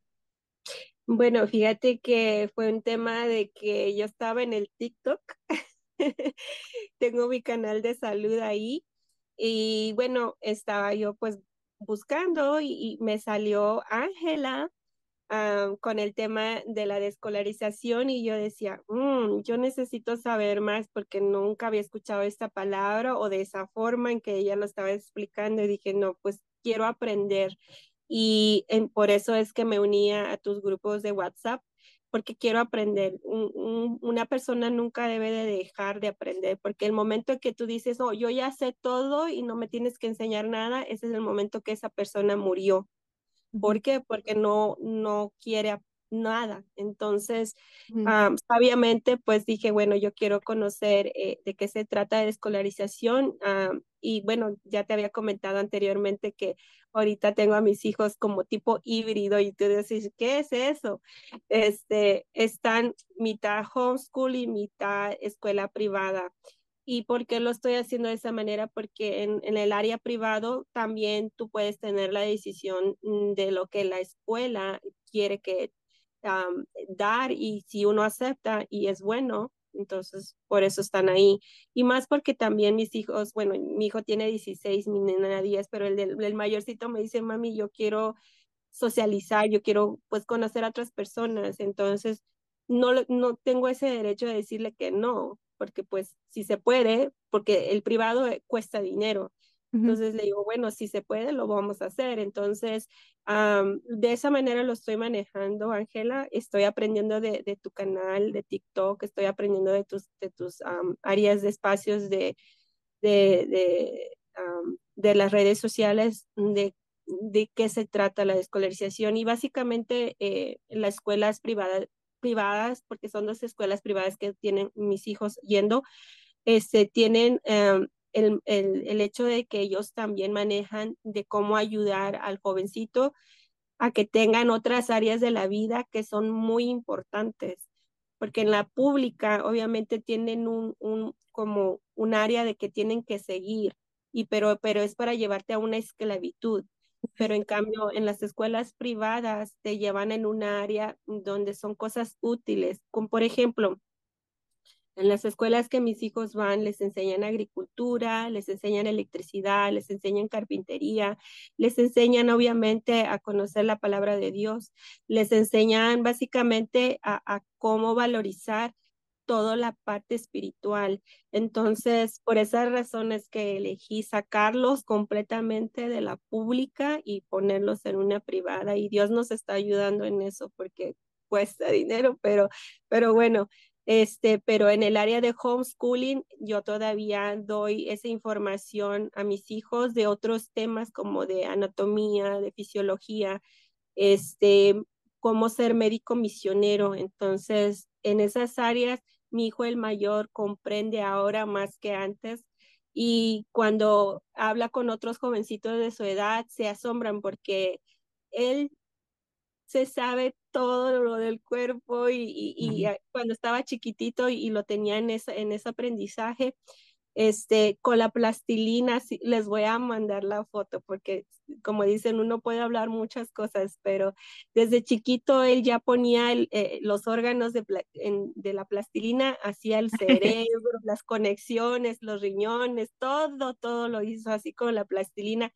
Bueno, fíjate que fue un tema de que yo estaba en el TikTok. *laughs* *laughs* tengo mi canal de salud ahí. Y bueno, estaba yo pues buscando y, me salió Ángela ah, con el tema de la descolarización y yo decía, mm, yo necesito saber más porque nunca había escuchado esta palabra o de esa forma en que ella lo estaba explicando y dije, no, pues quiero aprender. Y por eso es que me unía a tus grupos de WhatsApp porque quiero aprender. una persona nunca debe de dejar de aprender, porque el momento en que tú dices, oh, yo ya sé todo y no me tienes que enseñar nada, ese es el momento que esa persona murió. ¿Por qué? Porque no, no quiere nada. Entonces, ah, sabiamente, pues dije, bueno, yo quiero conocer eh, de qué se trata de escolarización. Ah, y bueno, ya te había comentado anteriormente que ahorita tengo a mis hijos como tipo híbrido y tú dices, ¿qué es eso? Este, están mitad homeschool y mitad escuela privada. ¿Y por qué lo estoy haciendo de esa manera? Porque en, en, el área privado también tú puedes tener la decisión mm, de lo que la escuela quiere que dar y si uno acepta y es bueno, entonces por eso están ahí. Y más porque también mis hijos, bueno, mi hijo tiene 16, mi nena 10, pero el, el mayorcito me dice, mami, yo quiero socializar, yo quiero pues conocer a otras personas, entonces no, no tengo ese derecho de decirle que no, porque pues si se puede, porque el privado eh, cuesta dinero entonces le digo, bueno, si se puede, lo vamos a hacer. Entonces, de esa manera lo estoy manejando, Ángela. Estoy aprendiendo de, tu canal, de TikTok, estoy aprendiendo de tus, de tus áreas de espacios de, de, de, las redes sociales, de de qué se trata la escolarización y básicamente eh, las escuelas privadas, privadas, porque son dos escuelas privadas que tienen mis hijos yendo, este, tienen em, el, hecho de que ellos también manejan de cómo ayudar al jovencito a que tengan otras áreas de la vida que son muy importantes, porque en la pública obviamente tienen un, un como un área de que tienen que seguir, y pero, pero es para llevarte a una esclavitud. Pero en cambio, en las escuelas privadas te llevan en un área donde son cosas útiles, como por ejemplo, en las escuelas que mis hijos van, les enseñan agricultura, les enseñan electricidad, les enseñan carpintería, les enseñan obviamente a conocer la palabra de Dios, les enseñan básicamente a, cómo valorizar toda la parte espiritual. Entonces, por esas razones que elegí sacarlos completamente de la pública y ponerlos en una privada. Y Dios nos está ayudando en eso porque cuesta dinero, pero, pero bueno, este, pero en el área de homeschooling yo todavía doy esa información a mis hijos de otros temas como de anatomía, de fisiología, este, cómo ser médico misionero. Entonces, en esas áreas mi hijo el mayor comprende ahora más que antes y cuando habla con otros jovencitos de su edad se asombran porque él se sabe todo lo del cuerpo y, cuando estaba chiquitito y, lo tenía en ese, en ese aprendizaje, este, con la plastilina, les voy a mandar la foto porque como dicen, uno puede hablar muchas cosas, pero desde chiquito él ya ponía eh, los órganos de, la plastilina, hacía el *laughs* cerebro, las conexiones, los riñones, todo, todo lo hizo así con la plastilina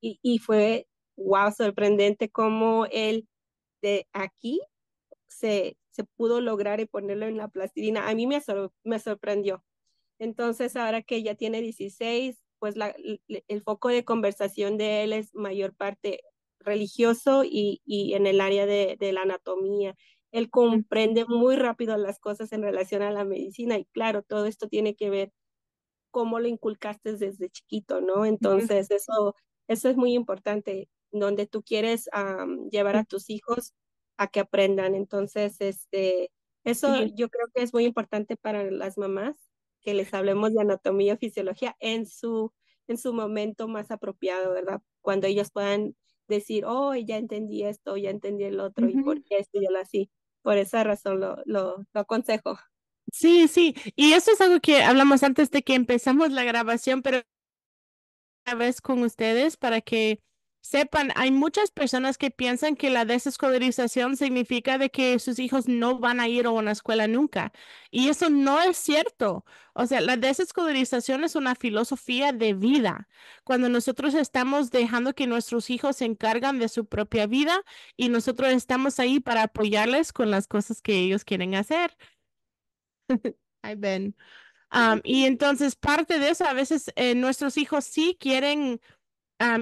y, y fue, wow, sorprendente cómo él de aquí se, se pudo lograr y ponerlo en la plastilina. A mí me, me sorprendió. Entonces, ahora que ya tiene 16, pues la, el foco de conversación de él es mayor parte religioso y, y en el área de, la anatomía. Él comprende muy rápido las cosas en relación a la medicina y claro, todo esto tiene que ver cómo lo inculcaste desde chiquito, ¿no? Entonces, eso, eso es muy importante donde tú quieres llevar a tus hijos a que aprendan. Entonces, este, eso yo creo que es muy importante para las mamás, que les hablemos de anatomía o fisiología en su, en su momento más apropiado, ¿verdad? Cuando ellos puedan decir, oh, ya entendí esto, ya entendí el otro, y por qué esto yo lo así. Por esa razón lo, lo, lo aconsejo. Sí, sí, y eso es algo que hablamos antes de que empezamos la grabación, pero una vez con ustedes para que Sepan, hay muchas personas que piensan que la desescolarización significa de que sus hijos no van a ir a una escuela nunca. Y eso no es cierto. O sea, la desescolarización es una filosofía de vida. Cuando nosotros estamos dejando que nuestros hijos se encargan de su propia vida y nosotros estamos ahí para apoyarles con las cosas que ellos quieren hacer. *laughs* Ay Ben. y entonces parte de eso, a veces eh, nuestros hijos sí quieren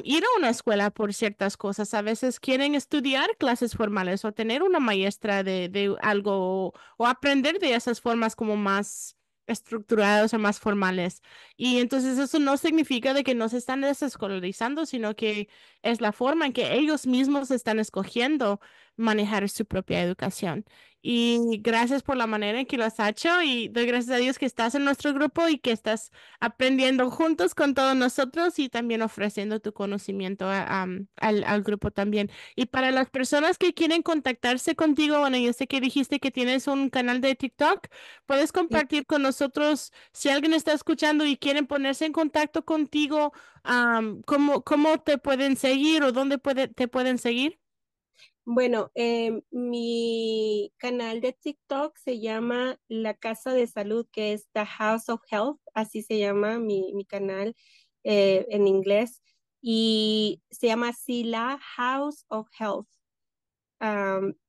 ir a una escuela por ciertas cosas. A veces quieren estudiar clases formales o tener una maestra de, algo o, aprender de esas formas como más estructuradas o más formales. Y entonces eso no significa de que no se están desescolarizando, sino que es la forma en que ellos mismos están escogiendo manejar su propia educación. Y gracias por la manera en que lo has hecho y doy gracias a Dios que estás en nuestro grupo y que estás aprendiendo juntos con todos nosotros y también ofreciendo tu conocimiento mm, al, grupo también. Y para las personas que quieren contactarse contigo, bueno, yo sé que dijiste que tienes un canal de TikTok, puedes compartir con nosotros si alguien está escuchando y quieren ponerse en contacto contigo, ¿cómo, ¿cómo, te pueden seguir o dónde te pueden seguir? Bueno, em, mi canal de TikTok se llama La Casa de Salud, que es The House of Health, así se llama mi, canal eh, en inglés, y se llama así La House of Health.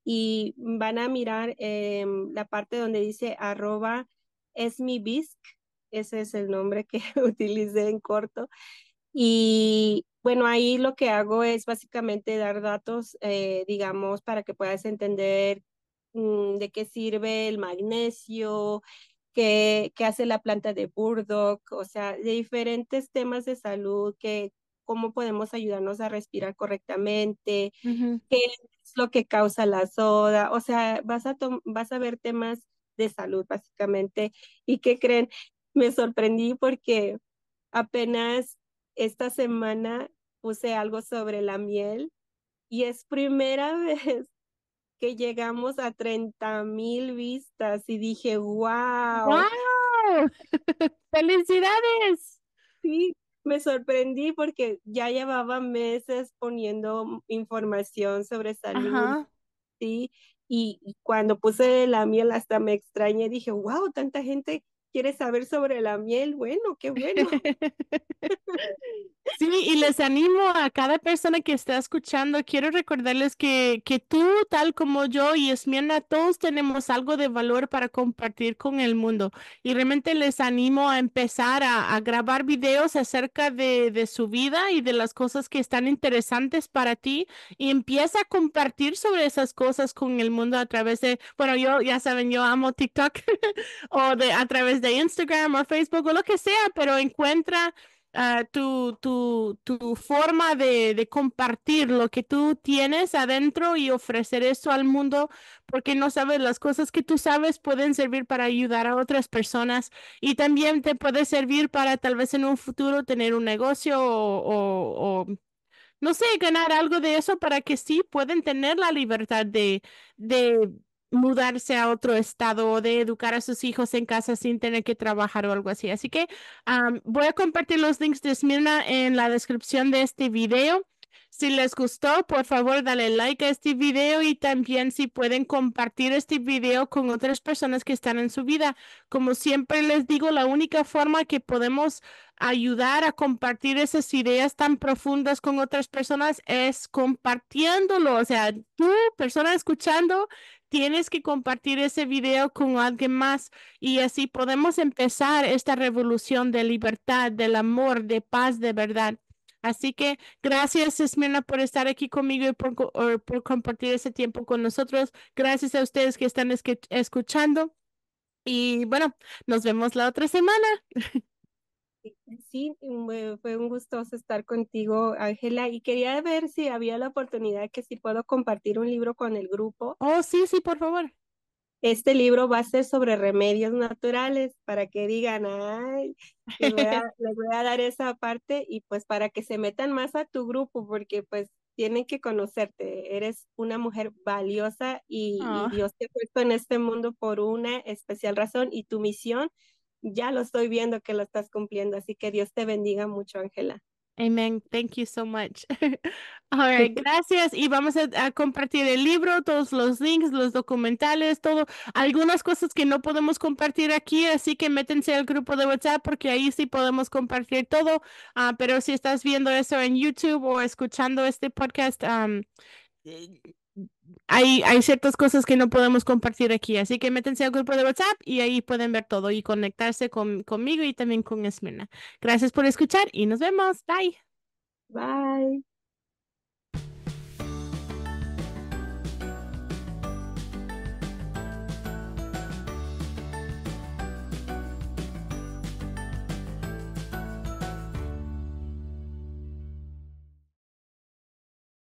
y van a mirar em, la parte donde dice arroba es mi bisque. ese es el nombre que *laughs* utilicé en corto, y bueno, ahí lo que hago es básicamente dar datos, eh, digamos, para que puedas entender mm, de qué sirve el magnesio, qué, qué hace la planta de burdock, o sea, de diferentes temas de salud que, cómo podemos ayudarnos a respirar correctamente, qué es lo que causa la soda, o sea, vas a, vas a ver temas de salud básicamente. ¿Y qué creen? Me sorprendí porque apenas esta semana puse algo sobre la miel y es primera *laughs* vez que llegamos a 30 mil vistas y dije, wow. *laughs* ¡Felicidades! Sí, me sorprendí porque ya llevaba meses poniendo información sobre salud. Sí, y, cuando puse la miel hasta me extrañé, dije, wow, tanta gente quieres saber sobre la miel, bueno, qué bueno. *laughs* Sí, y les animo a cada persona que está escuchando, quiero recordarles que, que tú, tal como yo y Esmirna, todos tenemos algo de valor para compartir con el mundo. Y realmente les animo a empezar a, a grabar videos acerca de, de su vida y de las cosas que están interesantes para ti y empieza a compartir sobre esas cosas con el mundo a través de, bueno, yo ya saben, yo amo TikTok *laughs* o de a través de Instagram o Facebook o lo que sea, pero encuentra ah, tu, tu, tu, forma de, compartir lo que tú tienes adentro y ofrecer eso al mundo, porque no sabes, las cosas que tú sabes pueden servir para ayudar a otras personas y también te puede servir para tal vez en un futuro tener un negocio o, no sé, ganar algo de eso para que sí pueden tener la libertad de, de mudarse a otro estado o de educar a sus hijos en casa sin tener que trabajar o algo así. Así que voy a compartir los links de Smirna en la descripción de este video. Si les gustó, por favor, dale like a este video y también si pueden compartir este video con otras personas que están en su vida. Como siempre les digo, la única forma que podemos ayudar a compartir esas ideas tan profundas con otras personas es compartiéndolo. O sea, tú, persona escuchando, tienes que compartir ese video con alguien más y así podemos empezar esta revolución de libertad, del amor, de paz, de verdad. Así que gracias, Esmeralda por estar aquí conmigo y por, compartir ese tiempo con nosotros. Gracias a ustedes que están escuchando. Y bueno, nos vemos la otra semana. *laughs* Sí, fue un gusto estar contigo, Ángela, y quería ver si había la oportunidad que si puedo compartir un libro con el grupo. Oh, sí, sí, por favor este libro va a ser sobre remedios naturales para que digan, ay, *laughs* les voy, a, dar esa parte y pues para que se metan más a tu grupo porque pues tienen que conocerte. Eres una mujer valiosa y, y ah. Dios te ha puesto en este mundo por una especial razón y tu misión ya lo estoy viendo que lo estás cumpliendo. Así que Dios te bendiga mucho, Ángela. Amen. Thank you so much. *laughs* All *laughs* gracias. Y vamos a, compartir el libro, todos los links, los documentales, todo. Algunas cosas que no podemos compartir aquí, así que métense al grupo de WhatsApp porque ahí sí podemos compartir todo. Ah, pero si estás viendo eso en YouTube o escuchando este podcast, eh, hay, ciertas cosas que no podemos compartir aquí, así que métense al grupo de WhatsApp y ahí pueden ver todo y conectarse conmigo y también con Esmena. Gracias por escuchar y nos vemos. Bye. Bye.